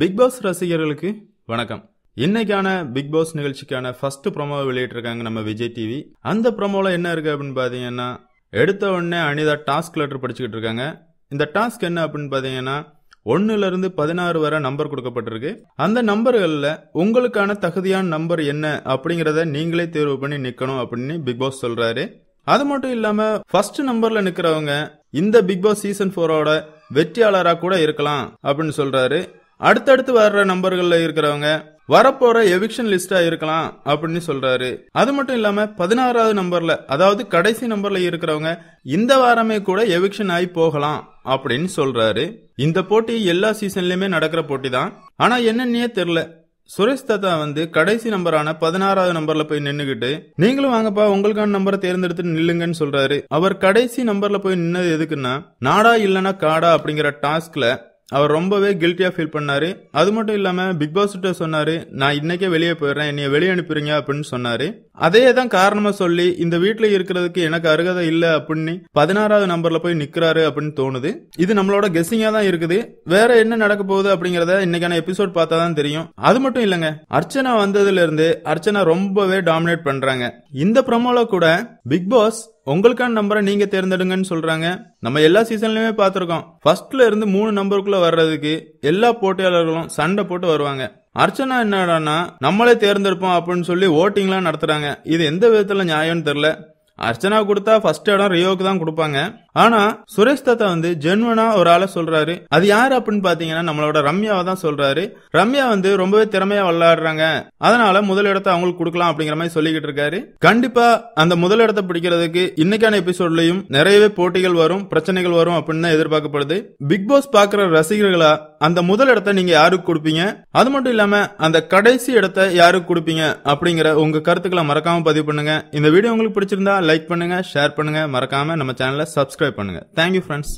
big pass ரசிகர்களுக்கு வணக்கம் இன்னைக்கான பிக் பாஸ் நிகழ்ச்சிக்கான ஃபர்ஸ்ட் ப்ரோமோவை வெளியிட்டிருக்காங்க நம்ம விஜய் டிவி அந்த ப்ரோமோல என்ன இருக்கு அப்படின்னு பார்த்தீங்கன்னா எடுத்த உடனே அனிதா டாஸ்க் லெட்டர் படிச்சுக்கிட்டு இருக்காங்க இந்த டாஸ்க் என்ன அப்படின்னு பார்த்தீங்கன்னா இருந்து பதினாறு வரை நம்பர் கொடுக்கப்பட்டிருக்கு அந்த நம்பர்களில் உங்களுக்கான தகுதியான நம்பர் என்ன அப்படிங்கிறத நீங்களே தேர்வு பண்ணி நிற்கணும் அப்படின்னு பிக் பாஸ் சொல்கிறாரு அது மட்டும் இல்லாமல் ஃபர்ஸ்ட் நம்பரில் நிற்கிறவங்க இந்த பிக் பாஸ் சீசன் ஃபோரோட வெற்றியாளராக கூட இருக்கலாம் அப்படின்னு சொல்கிறாரு அடுத்தடுத்து வர்ற நம்பர்களில் இருக்கிறவங்க வரப்போற எவிக்ஷன் லிஸ்டா இருக்கலாம் அப்படின்னு சொல்றாரு அது மட்டும் இல்லாம பதினாறாவது நம்பர்ல அதாவது கடைசி நம்பர்ல இருக்கிறவங்க இந்த வாரமே கூட எவிக்ஷன் ஆகி போகலாம் அப்படின்னு சொல்றாரு இந்த போட்டி எல்லா சீசன்லயுமே நடக்கிற போட்டி தான் ஆனா என்னன்னே தெரியல சுரேஷ் தத்தா வந்து கடைசி நம்பரான பதினாறாவது நம்பர்ல போய் நின்னுகிட்டு நீங்களும் வாங்கப்பா உங்களுக்கான நம்பரை தேர்ந்தெடுத்து நில்லுங்கன்னு சொல்றாரு அவர் கடைசி நம்பர்ல போய் நின்னது எதுக்குன்னா நாடா இல்லனா காடா அப்படிங்கிற டாஸ்க்ல அவர் ரொம்பவே கில்ட்டியாக ஃபீல் பண்ணார் அது மட்டும் இல்லாமல் பிக் பாஸ்கிட்ட சொன்னார் நான் இன்னைக்கே வெளியே போயிடுறேன் என்னைய வெளியே அனுப்புறீங்க அப்படின்னு சொன்னார் அதே தான் காரணமாக சொல்லி இந்த வீட்டில் இருக்கிறதுக்கு எனக்கு அருகதை இல்லை அப்படின்னு பதினாறாவது நம்பரில் போய் நிற்கிறாரு அப்படின்னு தோணுது இது நம்மளோட கெஸ்ஸிங்காக தான் இருக்குது வேற என்ன நடக்க போகுது அப்படிங்கிறத இன்னைக்கான எபிசோட் பார்த்தா தான் தெரியும் அது மட்டும் இல்லைங்க அர்ச்சனா வந்ததுலேருந்து அர்ச்சனா ரொம்பவே டாமினேட் பண்ணுறாங்க இந்த ப்ரமோவில் கூட பிக் பாஸ் உங்களுக்கான நம்பரை நீங்க தேர்ந்தெடுங்கன்னு சொல்றாங்க நம்ம எல்லா சீசன்லயுமே பார்த்திருக்கோம் ஃபர்ஸ்ட்ல இருந்து மூணு நம்பருக்குள்ள வர்றதுக்கு எல்லா போட்டியாளர்களும் சண்டை போட்டு வருவாங்க அர்ச்சனா என்னடானா நம்மளே தேர்ந்தெடுப்போம் அப்படின்னு சொல்லி ஓட்டிங்லாம் நடத்துறாங்க இது எந்த விதத்துல நியாயம்னு தெரியல அர்ச்சனா கொடுத்தா ஃபர்ஸ்ட் இடம் ரியோக்கு தான் கொடுப்பாங்க ஆனா சுரேஷ் தத்தா வந்து ஜென்வனா ஒரு ஆளை சொல்றாரு அது யாரு அப்படின்னு பாத்தீங்கன்னா நம்மளோட ரம்யாவை தான் சொல்றாரு ரம்யா வந்து ரொம்பவே திறமையா விளையாடுறாங்க அதனால முதலிடத்தை அவங்களுக்கு கொடுக்கலாம் அப்படிங்கிற மாதிரி சொல்லிக்கிட்டு இருக்காரு கண்டிப்பா அந்த முதலிடத்தை பிடிக்கிறதுக்கு இன்னைக்கான எபிசோட்லயும் நிறையவே போட்டிகள் வரும் பிரச்சனைகள் வரும் அப்படின்னு தான் எதிர்பார்க்கப்படுது பிக் பாஸ் பாக்குற ரசிகர்களா அந்த முதல் இடத்த நீங்க யாருக்கு கொடுப்பீங்க அது மட்டும் இல்லாம அந்த கடைசி இடத்த யாருக்கு கொடுப்பீங்க அப்படிங்கிற உங்க கருத்துக்களை மறக்காம பதிவு பண்ணுங்க இந்த வீடியோ உங்களுக்கு பிடிச்சிருந்தா லைக் பண்ணுங்கள் ஷேர் பண்ணுங்கள் மறக்காமல் நம்ம சேனலை சப்ஸ்கிரைப் பண்ணுங்கள் தேங்க்யூ ஃப்ரெண்ட்ஸ்